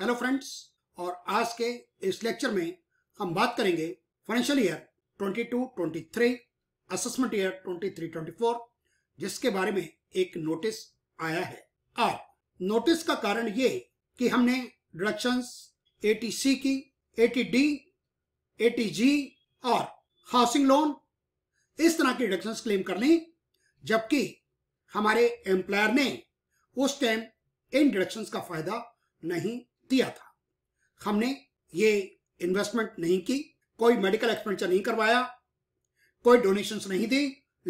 hello friends और आज के इस लेक्चर में हम बात करेंगे फाइनेंशियल ईयर 22-23 असेसमेंट ईयर 23-24 जिसके बारे में एक नोटिस आया है और नोटिस का कारण ये कि हमने डिडक्शंस सी की ए एटीडी जी और हाउसिंग लोन इस तरह की डिडक्शंस क्लेम कर ली जबकि हमारे एम्प्लॉयर ने उस टाइम इन डिडक्शंस का फायदा नहीं दिया था हमने ये इन्वेस्टमेंट नहीं की कोई मेडिकल एक्सपेंडिचर नहीं करवाया कोई डोनेशंस नहीं दी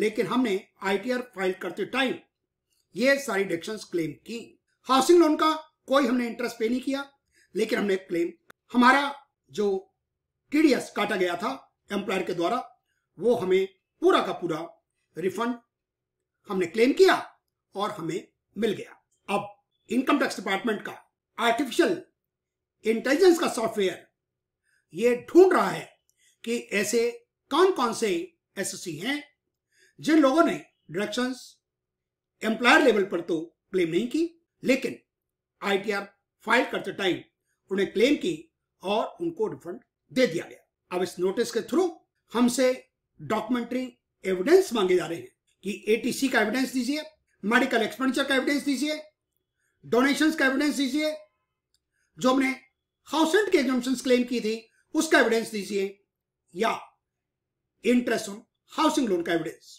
लेकिन हमने आईटीआर फाइल करते टाइम ये सारी डिडक्शंस क्लेम की हाउसिंग लोन का कोई हमने इंटरेस्ट पे नहीं किया लेकिन हमने क्लेम हमारा जो टीडीएस काटा गया था एम्प्लॉयर के द्वारा वो हमें पूरा का पूरा रिफंड हमने क्लेम किया और हमें मिल गया अब इनकम टैक्स डिपार्टमेंट का आर्टिफिशियल इंटेलिजेंस का सॉफ्टवेयर ये ढूंढ रहा है कि ऐसे कौन कौन से एसएससी हैं जिन लोगों ने डायरेक्शंस एम्प्लॉयर लेवल पर तो क्लेम नहीं की लेकिन आईटीआर फाइल करते टाइम उन्हें क्लेम की और उनको रिफंड दे दिया गया अब इस नोटिस के थ्रू हमसे डॉक्यूमेंट्री एविडेंस मांगे जा रहे हैं कि एटीसी का एविडेंस दीजिए मेडिकल एक्सपेंडिचर का एविडेंस दीजिए डोनेशंस का एविडेंस दीजिए जो हमने रेंट के एग्जाम क्लेम की थी उसका एविडेंस दीजिए या इंटरेस्ट ऑन हाउसिंग लोन का एविडेंस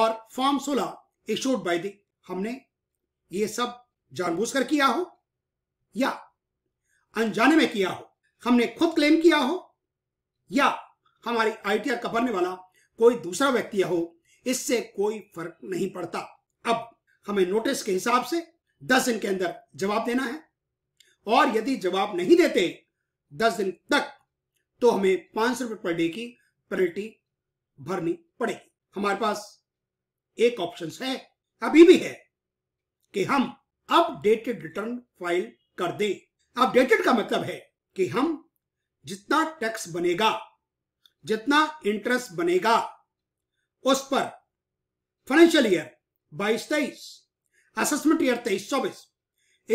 और फॉर्म सोलह इशोड बाय दी हमने ये सब जानबूझकर किया हो या अनजाने में किया हो हमने खुद क्लेम किया हो या हमारी आईटीआर का भरने वाला कोई दूसरा व्यक्ति हो इससे कोई फर्क नहीं पड़ता अब हमें नोटिस के हिसाब से दस दिन के अंदर जवाब देना है और यदि जवाब नहीं देते दस दिन तक तो हमें पांच सौ रुपए पर डे की पेनल्टी भरनी पड़ेगी हमारे पास एक ऑप्शन है अभी भी है कि हम अपडेटेड रिटर्न फाइल कर दे अपडेटेड का मतलब है कि हम जितना टैक्स बनेगा जितना इंटरेस्ट बनेगा उस पर फाइनेंशियल ईयर बाईस तेईस असेसमेंट ईयर तेईस चौबीस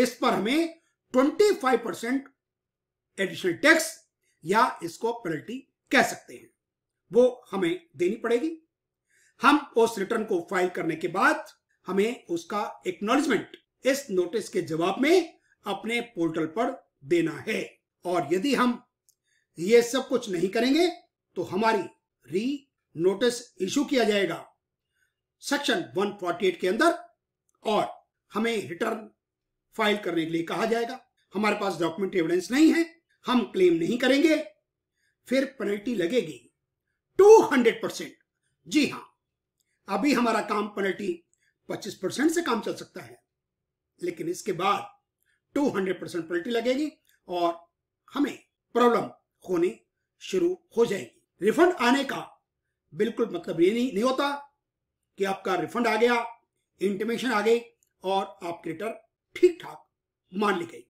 इस पर हमें twenty five percent additional tax या इसको पेनल्टी कह सकते हैं वो हमें देनी पड़ेगी हम उस रिटर्न को फाइल करने के बाद हमें उसका एक्नॉलेजमेंट इस नोटिस के जवाब में अपने पोर्टल पर देना है और यदि हम ये सब कुछ नहीं करेंगे तो हमारी री नोटिस इशू किया जाएगा सेक्शन 148 के अंदर और हमें रिटर्न फाइल करने के लिए कहा जाएगा हमारे पास डॉक्यूमेंट एविडेंस नहीं है हम क्लेम नहीं करेंगे फिर पेनल्टी लगेगी टू हंड्रेड परसेंट जी हां अभी हमारा काम पेनल्टी पच्चीस परसेंट से काम चल सकता है लेकिन इसके बाद टू हंड्रेड परसेंट पेनल्टी लगेगी और हमें प्रॉब्लम होनी शुरू हो जाएगी रिफंड आने का बिल्कुल मतलब ये नहीं, नहीं होता कि आपका रिफंड आ गया इंटीमेशन आ गई और आप रिटर्न ठीक ठाक मान ली गई